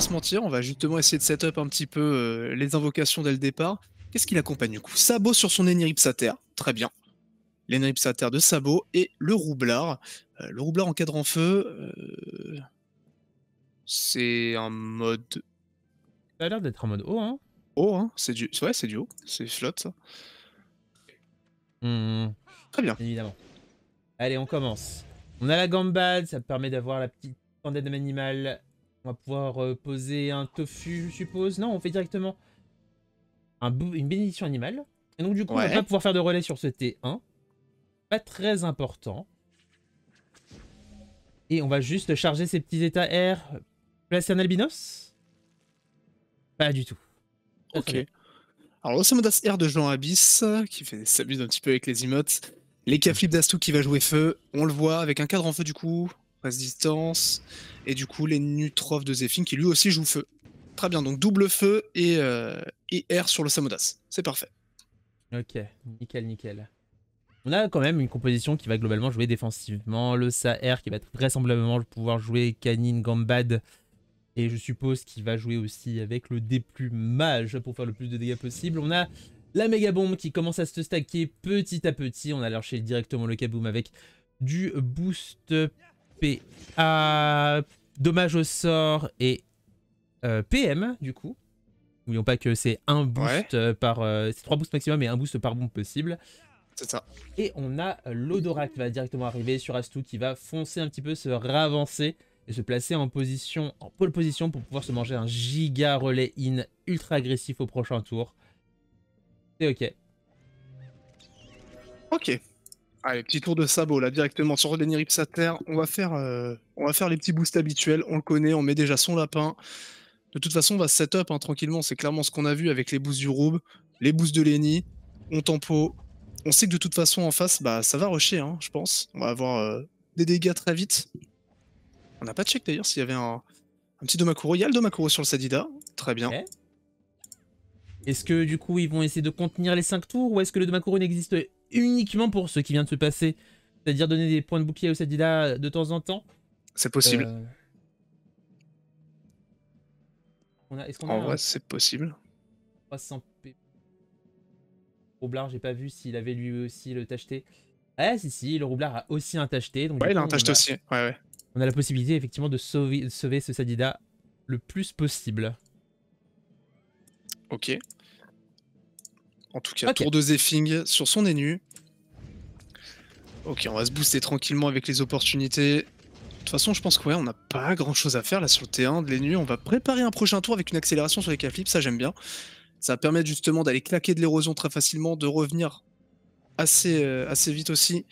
se mentir, on va justement essayer de setup un petit peu euh, les invocations dès le départ. Qu'est-ce qu'il accompagne du coup Sabot sur son terre très bien. terre de Sabot et le Roublard. Euh, le Roublard en cadre en feu, euh, c'est un mode... Ça a l'air d'être en mode haut, hein Haut, hein C'est du... c'est du haut, c'est flotte ça. Hmm. Très bien. Évidemment. Allez, on commence. On a la gambade, ça permet d'avoir la petite pandémie animale on va pouvoir euh, poser un tofu, je suppose. Non, on fait directement un une bénédiction animale. Et donc, du coup, on va pouvoir faire de relais sur ce T1. Pas très important. Et on va juste charger ces petits états R. Placer un albinos Pas du tout. ok. Alors, Osamodas R de Jean Abyss, qui s'amuse un petit peu avec les emotes. Les Flip d'Astou qui va jouer feu, on le voit avec un cadre en feu du coup, distance Et du coup, les nutrophes de Zephin qui lui aussi joue feu. Très bien, donc double feu et, air euh, sur le Samodas. C'est parfait. Ok, nickel, nickel. On a quand même une composition qui va globalement jouer défensivement. Le Saher qui va vraisemblablement pouvoir jouer Canine, Gambad. Et je suppose qu'il va jouer aussi avec le déplu mage pour faire le plus de dégâts possible. On a la méga bombe qui commence à se stacker petit à petit. On a lâché directement le kaboom avec du boost PA, dommage au sort et euh, PM du coup. N'oublions pas que c'est un boost euh, par... Euh, c'est trois boosts maximum et un boost par bombe possible. C'est ça. Et on a l'odorat qui va directement arriver sur Astou qui va foncer un petit peu, se ravancer et se placer en position, en pole position pour pouvoir se manger un giga relais in ultra agressif au prochain tour. C'est ok. Ok. Allez, petit tour de sabot là directement sur Denis Terre. On va faire, euh, on va faire les petits boosts habituels. On le connaît, on met déjà son lapin. De toute façon, on va set up hein, tranquillement. C'est clairement ce qu'on a vu avec les boosts du Roube, les boosts de Lenny. On tempo. On sait que de toute façon en face, bah ça va rusher, hein, je pense. On va avoir euh, des dégâts très vite. On n'a pas check d'ailleurs s'il y avait un, petit Domakuro. Il y a le Domakuro sur le Sadida. Très bien. Est-ce que du coup ils vont essayer de contenir les 5 tours ou est-ce que le Domakuro n'existe uniquement pour ce qui vient de se passer. C'est-à-dire donner des points de bouclier au Sadida de temps en temps. C'est possible. Euh, on en vrai, c'est possible. 300 p. Roublard, j'ai pas vu s'il avait lui aussi le tacheté. Ah, si, si, le roublard a aussi un tacheté. Donc ouais, il a un tacheté aussi. Ouais, ouais. On a la possibilité, effectivement, de sauver, de sauver ce Sadida le plus possible. Ok en tout cas, tour de Zephing sur son énu. Ok, on va se booster tranquillement avec les opportunités. De toute façon, je pense qu'on ouais, n'a pas grand chose à faire là sur le terrain de l'Enu. On va préparer un prochain tour avec une accélération sur les k ça j'aime bien. Ça va permettre justement d'aller claquer de l'érosion très facilement, de revenir assez, euh, assez vite aussi.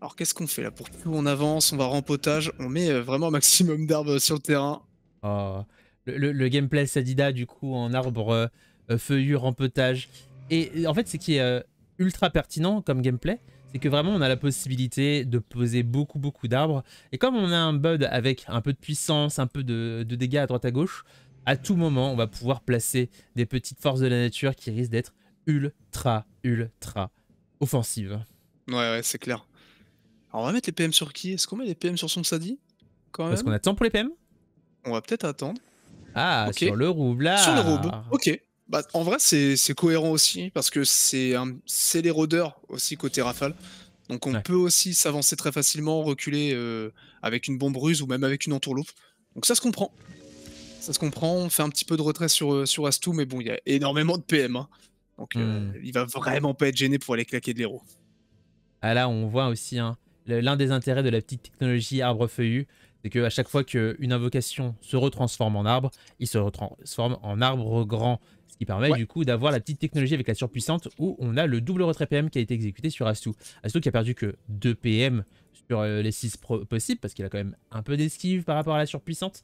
Alors qu'est-ce qu'on fait là Pour plus on avance, on va rempotage, on met euh, vraiment un maximum d'arbres sur le terrain. Ah, le, gameplay Sadida du coup en arbre euh, feuillu, rempotage. Et en fait, ce qui est euh, ultra pertinent comme gameplay, c'est que vraiment on a la possibilité de poser beaucoup beaucoup d'arbres. Et comme on a un bud avec un peu de puissance, un peu de, dégâts à droite à gauche, à tout moment on va pouvoir placer des petites forces de la nature qui risquent d'être ultra ultra offensives. Ouais ouais c'est clair. Alors on va mettre les PM sur qui Est-ce qu'on met les PM sur son Sadi Quand même Parce qu'on attend pour les PM On va peut-être attendre. Ah sur le roublard Sur le rouble, ok. Bah, en vrai, c'est cohérent aussi, parce que c'est les rôdeurs aussi côté rafale. Donc on peut aussi s'avancer très facilement, reculer euh, avec une bombe ruse ou même avec une entourloupe. Donc ça se comprend. Ça se comprend, on fait un petit peu de retrait sur, euh, sur Astou, mais bon, il y a énormément de PM. Hein. Donc euh, hmm. il va vraiment pas être gêné pour aller claquer de l'héros. Ah là, on voit aussi hein, l'un des intérêts de la petite technologie arbre feuillu, c'est qu'à chaque fois qu'une invocation se retransforme en arbre, il se retransforme en arbre grand. Ce qui permet du coup d'avoir la petite technologie avec la surpuissante où on a le double retrait PM qui a été exécuté sur Astu. Astu qui a perdu que 2 PM sur euh, les 6 possibles parce qu'il a quand même un peu d'esquive par rapport à la surpuissante.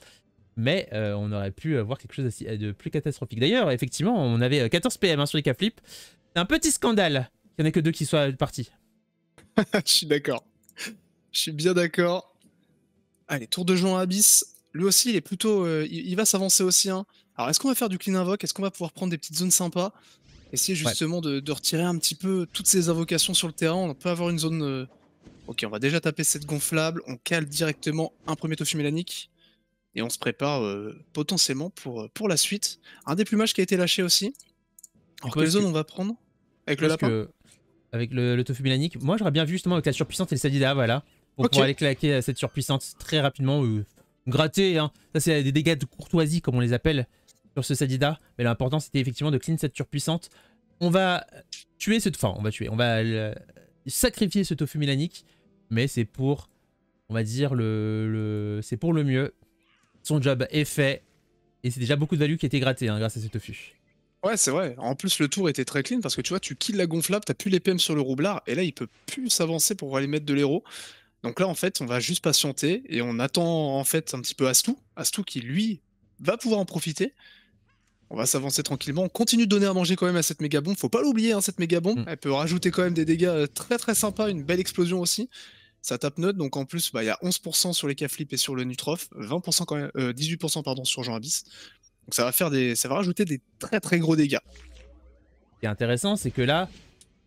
Mais euh, on aurait pu avoir quelque chose de plus catastrophique. D'ailleurs, effectivement, on avait 14 euh, PM hein, sur les cas flip. C'est un petit scandale qu'il n'y en ait que deux qui soient partis. Je suis d'accord. Je suis bien d'accord. Allez, tour de Jean en Abyss. Lui aussi, il est plutôt. il, va s'avancer aussi. Hein. Alors, est-ce qu'on va faire du clean invoque Est-ce qu'on va pouvoir prendre des petites zones sympas Essayer justement de, retirer un petit peu toutes ces invocations sur le terrain. On peut avoir une zone. Euh, ok, on va déjà taper cette gonflable. On cale directement un premier tofu mélanique. Et on se prépare euh, potentiellement pour, euh, pour la suite. Un des plumages qui a été lâché aussi. Alors, quelle zone on va prendre Avec le lapin Avec le, tofu mélanique. Moi, j'aurais bien vu justement avec la surpuissante et le sadida, voilà. Pour aller claquer cette surpuissante très rapidement. ou gratter, hein. Ça, c'est des dégâts de courtoisie, comme on les appelle sur ce Sadida, mais l'important c'était effectivement de clean cette puissante. On va tuer cette Enfin, on va tuer, on va euh, sacrifier ce tofu mélanique mais c'est pour, on va dire, le, c'est pour le mieux. Son job est fait, et c'est déjà beaucoup de value qui a été grattée hein, grâce à ce tofu. Ouais, c'est vrai. En plus, le tour était très clean parce que tu vois, tu kills la gonflable, t'as plus les sur le roublard, et là, il peut plus s'avancer pour aller mettre de l'héros. Donc là, en fait, on va juste patienter et on attend en fait un petit peu Astou. Astou qui, lui, va pouvoir en profiter on va s'avancer tranquillement. On continue de donner à manger quand même à cette méga bombe. Faut pas l'oublier, hein, cette méga bombe. Mm. Elle peut rajouter quand même des dégâts euh, très très sympas, une belle explosion aussi. Ça tape note, donc en plus, bah, il y a 11% sur les cas flip et sur le Nutroph, 20% quand même, 18% euh, pardon, sur Jean Abyss. Donc ça va, faire des, ça va rajouter des très très gros dégâts. Ce qui est intéressant, c'est que là,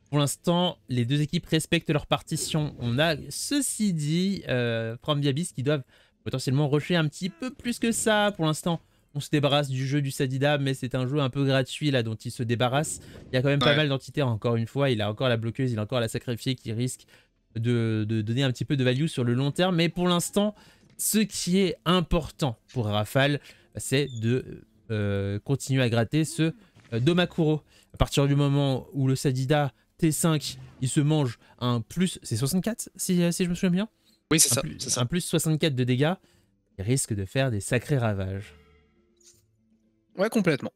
pour l'instant, les deux équipes respectent leur partition. On a, ceci dit, euh, From qui doivent potentiellement rusher un petit peu plus que ça pour l'instant on se débarrasse du jeu du Sadida, mais c'est un jeu un peu gratuit là dont il se débarrasse. Il y a quand même pas mal d'entités encore une fois. Il a encore la bloqueuse, il a encore la sacrifiée qui risque de, donner un petit peu de value sur le long terme. Mais pour l'instant, ce qui est important pour Rafale, c'est de euh, continuer à gratter ce euh, Domakuro. À partir du moment où le Sadida T5, il se mange un plus, c'est 64 euh, si, je me souviens bien Oui, c'est ça. Un plus 64 de dégâts, il risque de faire des sacrés ravages. Ouais, complètement.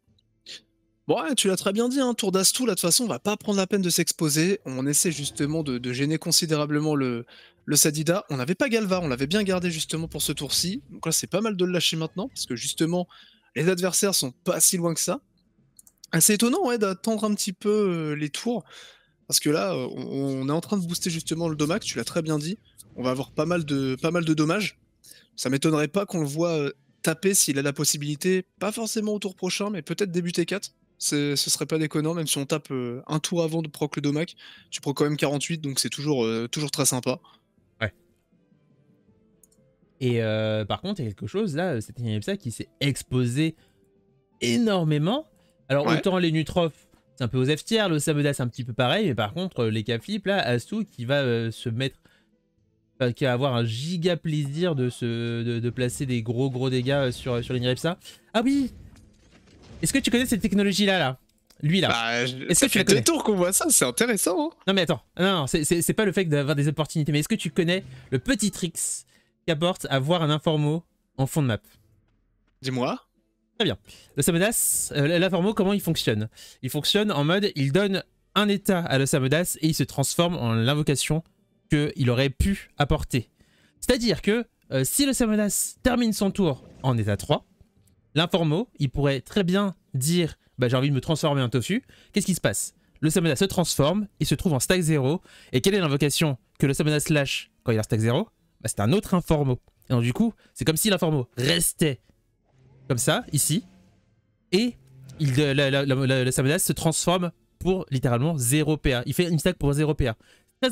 Bon, tu l'as très bien dit, hein, Tour d'Astou, là, de toute façon, on va pas prendre la peine de s'exposer. On essaie justement de, gêner considérablement le, le Sadida. On n'avait pas Galva, on l'avait bien gardé justement pour ce tour-ci. Donc là, c'est pas mal de le lâcher maintenant, parce que justement, les adversaires sont pas si loin que ça. C'est étonnant, ouais, d'attendre un petit peu euh, les tours, parce que là, euh, on, est en train de booster justement le Domax, tu l'as très bien dit. On va avoir pas mal de, pas mal de dommages. Ça m'étonnerait pas qu'on le voit euh, taper s'il a la possibilité, pas forcément au tour prochain, mais peut-être débuter 4. Ce serait pas déconnant, même si on tape euh, un tour avant de proc le Domac. Tu prends quand même 48, donc c'est toujours, euh, toujours très sympa. Ouais. Et euh, par contre, il y a quelque chose là, un ça qui s'est exposé énormément. Alors autant les Nutrophes, c'est un peu aux f le Sabedas c'est un petit peu pareil, mais par contre, les Caflips là, Astou qui va se mettre euh, qui va avoir un giga plaisir de, se, de, placer des gros gros dégâts euh, sur, sur les Nirepsa. Ah oui Est-ce que tu connais cette technologie-là, là, lui là. Bah, est-ce fait deux tours qu'on voit ça, c'est intéressant. Hein. non mais attends, non, non c'est pas le fait d'avoir des opportunités, mais est-ce que tu connais le petit tricks qu'apporte avoir un informo en fond de map Dis-moi. Très bien. Le euh, l'informo, comment il fonctionne Il fonctionne en mode, il donne un état à le et il se transforme en l'invocation qu'il aurait pu apporter. C'est-à-dire que euh, si le Samonas termine son tour en état 3, l'informo, il pourrait très bien dire bah, j'ai envie de me transformer en tofu. Qu'est-ce qui se passe Le Samonas se transforme, il se trouve en stack 0. Et quelle est l'invocation que le Samonas lâche quand il est en stack 0 bah, C'est un autre informo. Et donc du coup, c'est comme si l'informo restait comme ça, ici, et le, Samonas se transforme pour littéralement 0 PA. Il fait une stack pour 0 PA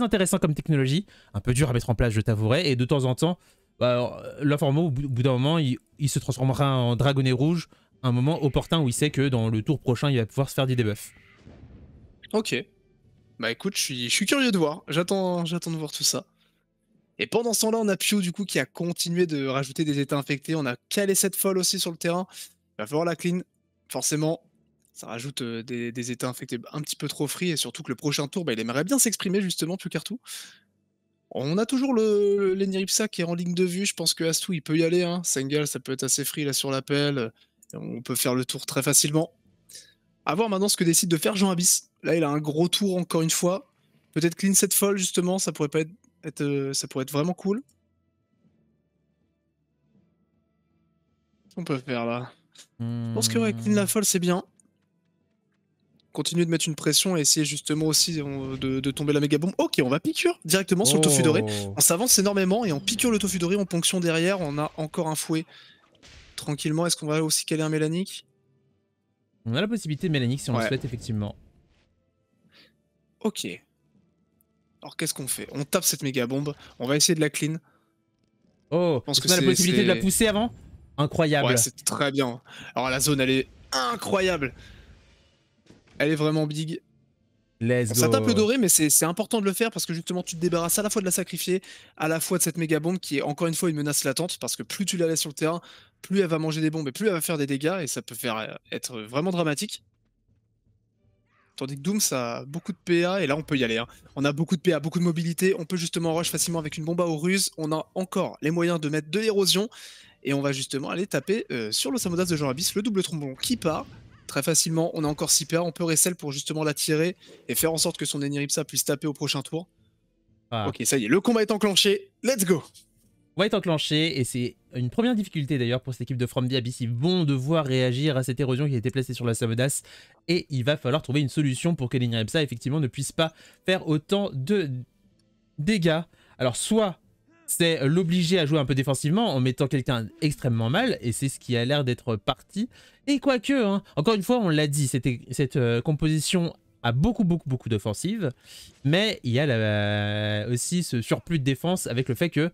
intéressant comme technologie, un peu dur à mettre en place, je t'avouerai, et de temps en temps, bah, au bout d'un moment, il, se transformera en dragonnet rouge, un moment opportun où il sait que dans le tour prochain, il va pouvoir se faire des debuffs. Ok. Bah écoute, je suis, je suis curieux de voir, j'attends j'attends de voir tout ça. Et pendant ce temps-là, on a Pio du coup qui a continué de rajouter des états infectés, on a calé cette folle aussi sur le terrain, va falloir la clean, forcément, ça rajoute des, états infectés un petit peu trop free et surtout que le prochain tour, bah, il aimerait bien s'exprimer justement plus tout. On a toujours le, qui est en ligne de vue, je pense que Astou il peut y aller, hein. Sengal ça peut être assez free là sur l'appel, on peut faire le tour très facilement. A voir maintenant ce que décide de faire Jean Abyss. Là il a un gros tour encore une fois, peut-être clean cette folle, justement, ça pourrait, pas être, être ça pourrait être vraiment cool. On peut faire là. Je pense que clean la mmh. folle c'est bien continuer de mettre une pression et essayer justement aussi euh, de, tomber la méga bombe. Ok, on va piqûre directement sur le tofu doré. Oh. On s'avance énormément et on piqûre le tofu doré, on ponction derrière, on a encore un fouet. Tranquillement, est-ce qu'on va aussi caler un mélanique On a la possibilité de mélanique si on le souhaite, effectivement. Ok. Alors qu'est-ce qu'on fait On tape cette méga bombe, on va essayer de la clean. Oh, on a la possibilité de la pousser avant Incroyable. Ouais, c'est très bien. Alors la zone, elle est incroyable. Elle est vraiment big. Let's go. Ça tape le doré, mais c'est important de le faire parce que justement, tu te débarrasses à la fois de la sacrifier, à la fois de cette méga bombe qui est encore une fois une menace latente parce que plus tu la laisses sur le terrain, plus elle va manger des bombes et plus elle va faire des dégâts et ça peut faire euh, être vraiment dramatique. Tandis que Doom, ça a beaucoup de PA, et là on peut y aller. Hein. On a beaucoup de PA, beaucoup de mobilité, on peut justement rush facilement avec une bombe à ruse, on a encore les moyens de mettre de l'érosion, et on va justement aller taper euh, sur le Samodas de Jean Abyss, le double trombon qui part, très facilement. On a encore 6 PA, on peut Ressel pour justement l'attirer et faire en sorte que son Eniripsa puisse taper au prochain tour. Ah. Ok, ça y est, le combat est enclenché, let's go va est enclenché et c'est une première difficulté d'ailleurs pour cette équipe de From the Abyss. Bon de voir réagir à cette érosion qui a été placée sur la Sabodas et il va falloir trouver une solution pour que l'Eniripsa effectivement ne puisse pas faire autant de dégâts. Alors soit c'est l'obliger à jouer un peu défensivement en mettant quelqu'un extrêmement mal, et c'est ce qui a l'air d'être parti. Et quoique, hein, encore une fois, on l'a dit, cette euh, composition a beaucoup, beaucoup, beaucoup d'offensives, mais il y a aussi ce surplus de défense avec le fait que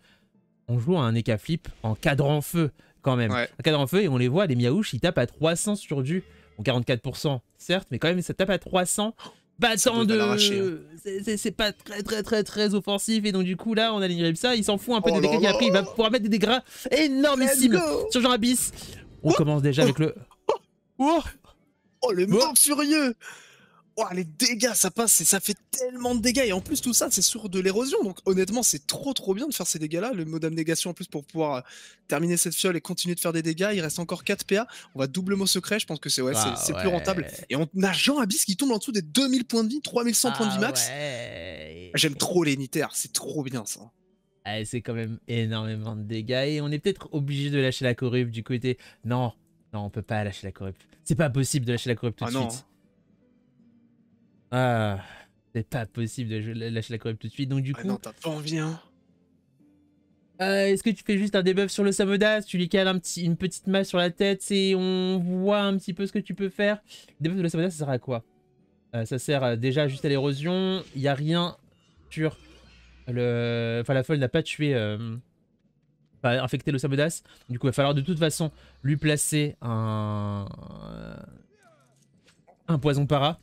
on joue à un éca flip en cadran feu quand même. En cadran feu, et on les voit, les miaouches, ils tapent à 300 sur du. 44%, certes, mais quand même, ça tape à 300 pas bah, de. Hein. C'est pas très très très très offensif et donc du coup là on a aligne ça, il s'en fout un peu oh des dégâts qu'il a pris, il va pouvoir mettre des dégâts énormissimes sur Jean Abyss. On oh. commence déjà avec le. Oh, oh, oh le mort furieux Oh, les dégâts, ça passe et ça fait tellement de dégâts. Et en plus, tout ça, c'est sur de l'érosion. Donc, honnêtement, c'est trop, trop bien de faire ces dégâts-là. Le mode abnégation, en plus, pour pouvoir euh, terminer cette fiole et continuer de faire des dégâts. Il reste encore 4 PA. On va double mot secret. Je pense que c'est ouais, bah plus rentable. Et on a Jean Abyss qui tombe en dessous des 2000 points de vie, 3100 points de vie ah max. J'aime trop les nitaires. C'est trop bien, ça. Ah, c'est quand même énormément de dégâts. Et on est peut-être obligé de lâcher la corrupte du côté. Non, non, on peut pas lâcher la corrupte. C'est pas possible de lâcher la corrupte ah tout de suite. Hein. Ah, c'est pas possible de lâcher la corrupte tout de suite. Donc du ah coup. non, t'as pas envie, hein. euh, Est-ce que tu fais juste un debuff sur le Samodas Tu lui cales un petit, une petite masse sur la tête et on voit un petit peu ce que tu peux faire. Debuff de le Samodas, ça sert à quoi euh, Ça sert euh, déjà juste à l'érosion. Il n'y a rien sur le. Enfin, la folle n'a pas tué. Enfin, infecté le Samodas. Du coup, il va falloir de toute façon lui placer un. Un poison para.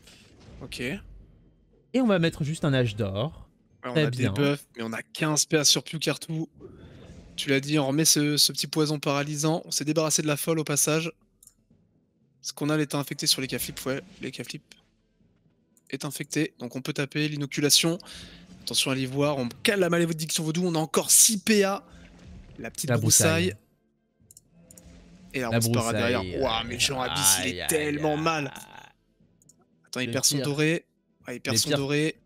Ok. Et on va mettre juste un âge d'or. on a des buffs, mais on a 15 PA sur plus cartou. Tu l'as dit, on remet ce, petit poison paralysant. On s'est débarrassé de la folle au passage. Ce qu'on a, est infecté sur les cas Ouais, les cas est infecté. Donc on peut taper l'inoculation. Attention à l'ivoire. On cale la malédiction vaudou. On a encore 6 PA. La petite broussaille. Et là, on se derrière. Waouh, mais Jean euh, abyss, il est tellement mal. Attends, il perd son doré.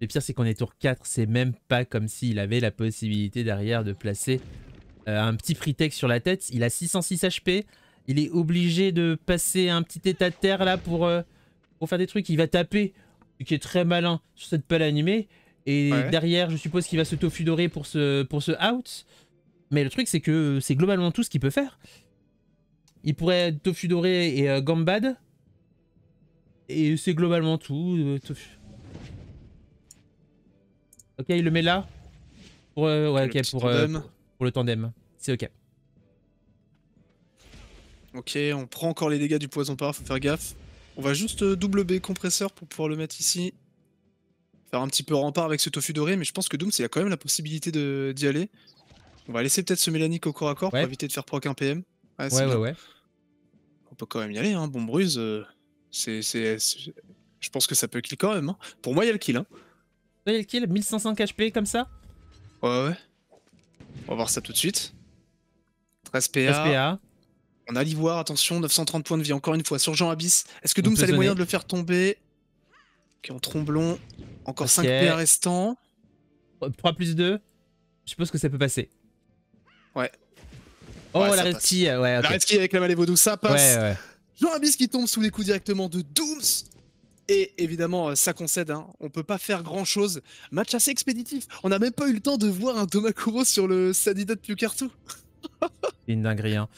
Le pire, c'est qu'on est tour 4. C'est même pas comme s'il avait la possibilité derrière de placer euh, un petit free tech sur la tête. Il a 606 HP. Il est obligé de passer un petit état de terre là pour, euh, pour faire des trucs. Il va taper, qui est très malin sur cette pelle animée. Et derrière, je suppose qu'il va se tofu doré pour ce, pour out. Mais le truc, c'est que c'est globalement tout ce qu'il peut faire. Il pourrait tofu doré et euh, gambad. Et c'est globalement tout. Ok, il le met là pour, euh, euh, pour, le tandem. C'est ok. Ok, on prend encore les dégâts du poison par, faut faire gaffe. On va juste euh, double B compresseur pour pouvoir le mettre ici. Faire un petit peu rempart avec ce tofu doré, mais je pense que Dooms il a quand même la possibilité d'y aller. On va laisser peut-être ce Mélanique au corps à corps pour éviter de faire proc un PM. Ouais, ouais, ouais, On peut quand même y aller, hein. Bon bruise... C'est, c'est, je pense que ça peut kill quand même. Hein. Pour moi, il y a le kill. Hein. Il y a le kill, 1500 HP comme ça Ouais, ouais. On va voir ça tout de suite. 13 PA. On a l'ivoire, attention, 930 points de vie encore une fois sur Jean Abyss. Est-ce que Doom a les moyens de le faire tomber Ok, en tromblon. Encore 5 PA restants. 3 plus 2. Je suppose que ça peut passer. Ouais. Oh, la Red ouais. La Red avec la Malévo ça passe. Ouais, ouais. Jean Abyss qui tombe sous les coups directement de Dooms. Et évidemment, euh, ça concède, hein. on peut pas faire grand chose. Match assez expéditif. On n'a même pas eu le temps de voir un Domakuro sur le Sadida de Pukartu. une dinguerie. Hein.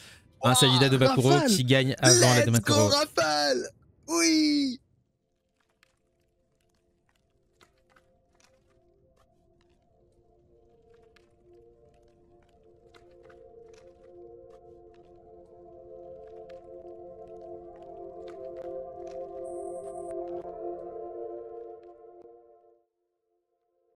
Un Sadida de Bakuro qui gagne avant la Domakuro. Rafale Oui